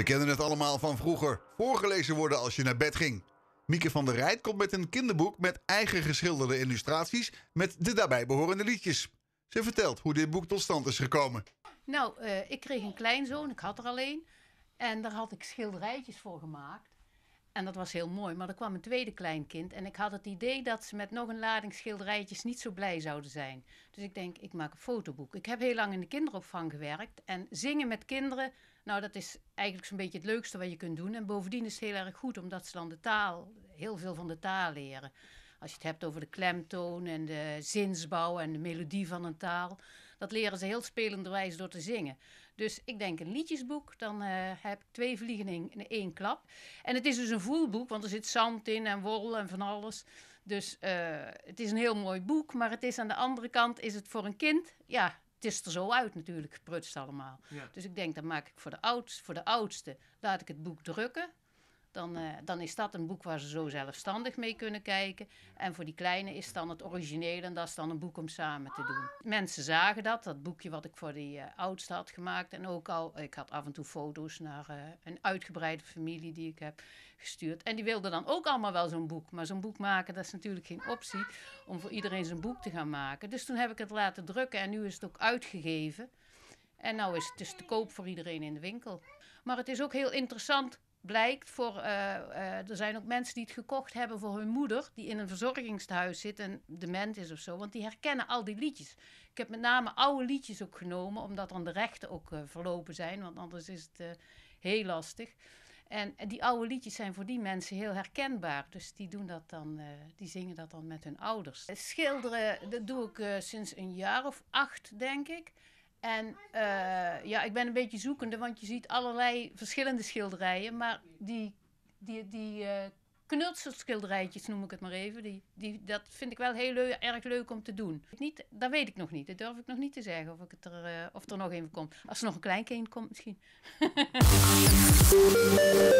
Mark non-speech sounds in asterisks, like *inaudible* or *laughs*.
We kennen het allemaal van vroeger. Voorgelezen worden als je naar bed ging. Mieke van der Rijt komt met een kinderboek met eigen geschilderde illustraties met de daarbij behorende liedjes. Ze vertelt hoe dit boek tot stand is gekomen. Nou, eh, ik kreeg een kleinzoon, ik had er alleen. En daar had ik schilderijtjes voor gemaakt. En dat was heel mooi. Maar er kwam een tweede kleinkind. En ik had het idee dat ze met nog een lading schilderijtjes niet zo blij zouden zijn. Dus ik denk, ik maak een fotoboek. Ik heb heel lang in de kinderopvang gewerkt. En zingen met kinderen, nou dat is eigenlijk zo'n beetje het leukste wat je kunt doen. En bovendien is het heel erg goed, omdat ze dan de taal, heel veel van de taal leren. Als je het hebt over de klemtoon en de zinsbouw en de melodie van een taal. Dat leren ze heel spelenderwijs door te zingen. Dus ik denk een liedjesboek, dan eh, heb ik twee vliegen in één klap. En het is dus een voelboek, want er zit zand in en wol en van alles. Dus eh, het is een heel mooi boek, maar het is aan de andere kant, is het voor een kind, ja, het is er zo uit natuurlijk, geprutst allemaal. Dus ik denk, dan maak ik voor de, oudste, voor de oudste, laat ik het boek drukken. Dan, eh, dan is dat een boek waar ze zo zelfstandig mee kunnen kijken. En voor die kleine is dan het origineel en dat is dan een boek om samen te doen. Mensen zagen dat, dat boekje wat ik voor die uh, oudste had gemaakt. En ook al, ik had af en toe foto's naar eh, een uitgebreide familie die ik heb gestuurd. En die wilden dan ook allemaal wel zo'n boek. Maar zo'n boek maken, dat is natuurlijk geen optie om voor iedereen zo'n boek te gaan maken. Dus toen heb ik het laten drukken en nu is het ook uitgegeven. En nou is het dus te koop voor iedereen in de winkel. Maar het is ook heel interessant blijkt voor. Eh, eh, er zijn ook mensen die het gekocht hebben voor hun moeder, die in een verzorgingstehuis zit en dement is of zo, want die herkennen al die liedjes. Ik heb met name oude liedjes ook genomen, omdat dan de rechten ook eh, verlopen zijn, want anders is het heel lastig. En die oude liedjes zijn voor die mensen heel herkenbaar. Dus die, doen dat dan, die zingen dat dan met hun ouders. Schilderen, dat doe ik sinds een jaar of acht, denk ik. En eh, ja, ik ben een beetje zoekende, want je ziet allerlei verschillende schilderijen. Maar die, die, die eh, knutselschilderijtjes noem ik het maar even. Die, die, dat vind ik wel heel leuk, erg leuk om te doen. Niet, dat weet ik nog niet. Dat durf ik nog niet te zeggen of, ik het er, eh, of er nog een komt. Als er nog een kleinkind komt misschien. *laughs*